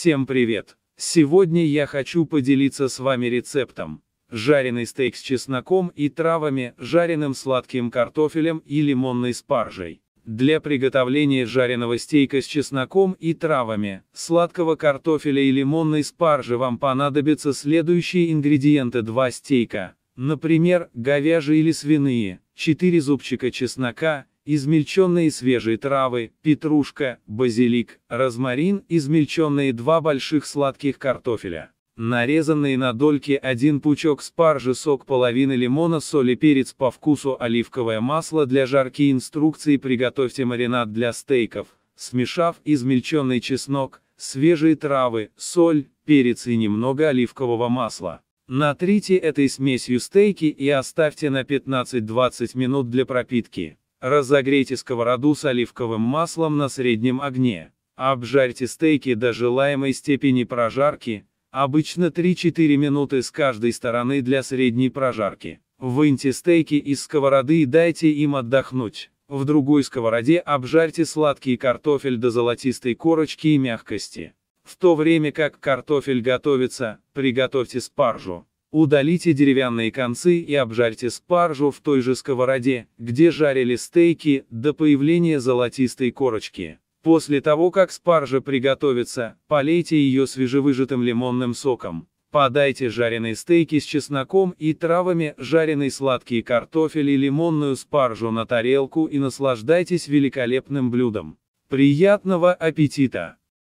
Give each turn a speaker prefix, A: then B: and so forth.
A: Всем привет! Сегодня я хочу поделиться с вами рецептом. Жареный стейк с чесноком и травами, жареным сладким картофелем и лимонной спаржей. Для приготовления жареного стейка с чесноком и травами, сладкого картофеля и лимонной спаржи вам понадобятся следующие ингредиенты 2 стейка. Например, говяжьи или свиные, 4 зубчика чеснока, измельченные свежие травы, петрушка, базилик, розмарин, измельченные два больших сладких картофеля. Нарезанные на дольки один пучок спаржи, сок половины лимона, соль и перец по вкусу, оливковое масло для жарки. Инструкции приготовьте маринад для стейков, смешав измельченный чеснок, свежие травы, соль, перец и немного оливкового масла. Натрите этой смесью стейки и оставьте на 15-20 минут для пропитки. Разогрейте сковороду с оливковым маслом на среднем огне. Обжарьте стейки до желаемой степени прожарки, обычно 3-4 минуты с каждой стороны для средней прожарки. Выньте стейки из сковороды и дайте им отдохнуть. В другой сковороде обжарьте сладкий картофель до золотистой корочки и мягкости. В то время как картофель готовится, приготовьте спаржу. Удалите деревянные концы и обжарьте спаржу в той же сковороде, где жарили стейки, до появления золотистой корочки. После того, как спаржа приготовится, полейте ее свежевыжатым лимонным соком. Подайте жареные стейки с чесноком и травами, жареный сладкий картофель и лимонную спаржу на тарелку и наслаждайтесь великолепным блюдом. Приятного аппетита!